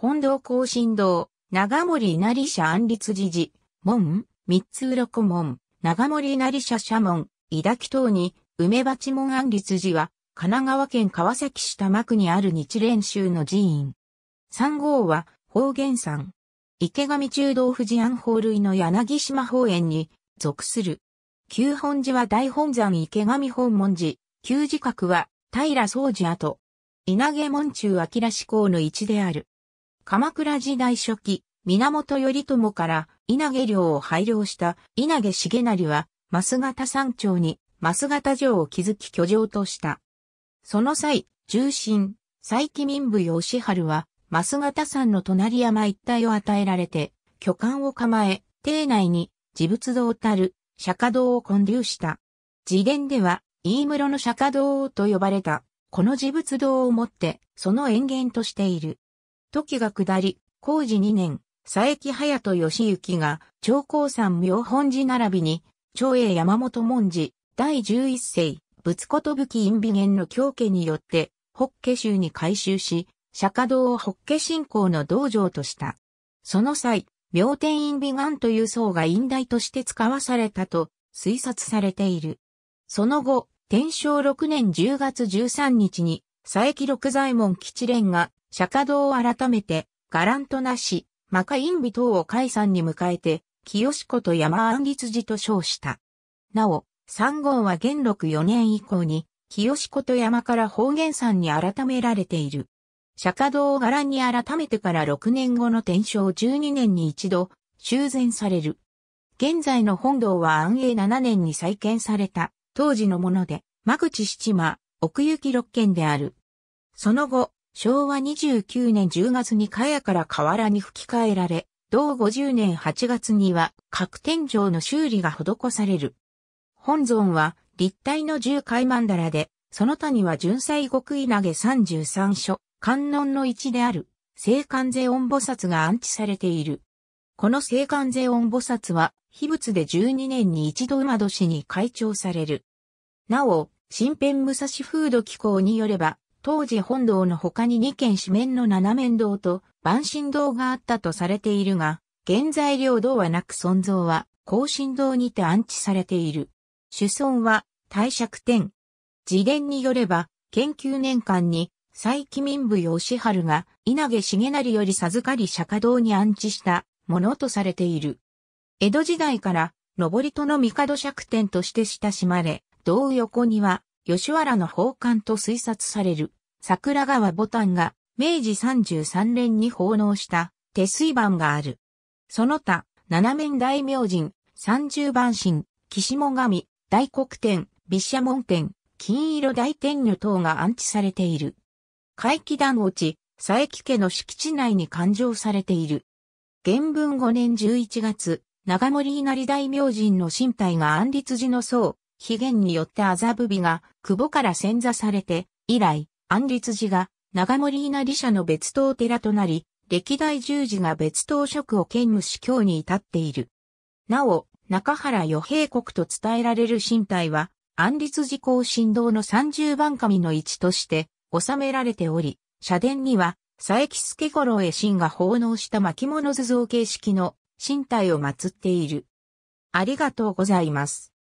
本堂更新堂、長森稲荷社安立寺寺、門、三つ鱗門、長森稲荷社社門、伊滝等に、梅鉢門安立寺は、神奈川県川崎市多摩区にある日蓮宗の寺院。三号は、方言山。池上中道富士安法類の柳島方園に属する。旧本寺は大本山池上本門寺。旧寺閣は平総寺跡。稲毛門中秋ら志向の一である。鎌倉時代初期、源頼朝から稲毛領を拝領した稲毛重成は、増形山頂に増形城を築き居城とした。その際、重臣、佐伯民部義春は、増形山の隣山一帯を与えられて、巨漢を構え、邸内に、自仏堂たる、釈迦堂を建立した。自伝では、飯室の釈迦堂と呼ばれた、この自仏堂をもって、その園源としている。時が下り、工事2年、佐伯隼人義行が、長江山妙本寺並びに、長英山本文字、第11世、仏こと武器陰微元の教家によって、北家州に改修し、釈迦堂を北家信仰の道場とした。その際、妙天陰微眼という層が陰大として使わされたと推察されている。その後、天正6年10月13日に、佐伯六左衛門吉連が釈迦堂を改めて、ガラントなし、マカインビ等を解散に迎えて、清子と山安立寺と称した。なお、三号は元禄四年以降に、清子と山から方言山に改められている。釈迦堂を藍に改めてから六年後の天正十二年に一度、修繕される。現在の本堂は安永七年に再建された、当時のもので、間口七間、奥行き六軒である。その後、昭和29年10月に茅やから河原に吹き替えられ、同50年8月には各天井の修理が施される。本尊は立体の十回曼荼羅で、その他には純粋極意投げ33所、観音の一である、聖観世音菩薩が安置されている。この聖観世音菩薩は、秘仏で12年に一度馬年に開帳される。なお、新編武蔵風土機構によれば、当時本堂の他に2軒四面の七面堂と万神堂があったとされているが、現在料堂はなく存像は、高神堂にて安置されている。主尊は、帝釈天。自伝によれば、研究年間に、佐伯民部義春が、稲毛重成より授かり釈迦堂に安置したものとされている。江戸時代から、登戸の帝釈天として親しまれ、堂横には、吉原の宝冠と推察される桜川牡丹が明治33年に奉納した手水盤がある。その他、七面大明神、三十番神、岸も神、大黒天、毘沙門天、金色大天女等が安置されている。怪奇団落ち、佐伯家の敷地内に勘定されている。元文5年11月、長森稲荷大明神の身体が安立寺の僧、起源によって麻布美が久保から潜座されて、以来、安立寺が長森稲荷社の別当寺となり、歴代十字が別当職を兼務し今日に至っている。なお、中原与平国と伝えられる身体は、安立寺公神道の三十番神の一として収められており、社殿には、佐伯助五郎へ神が奉納した巻物図像形式の身体を祀っている。ありがとうございます。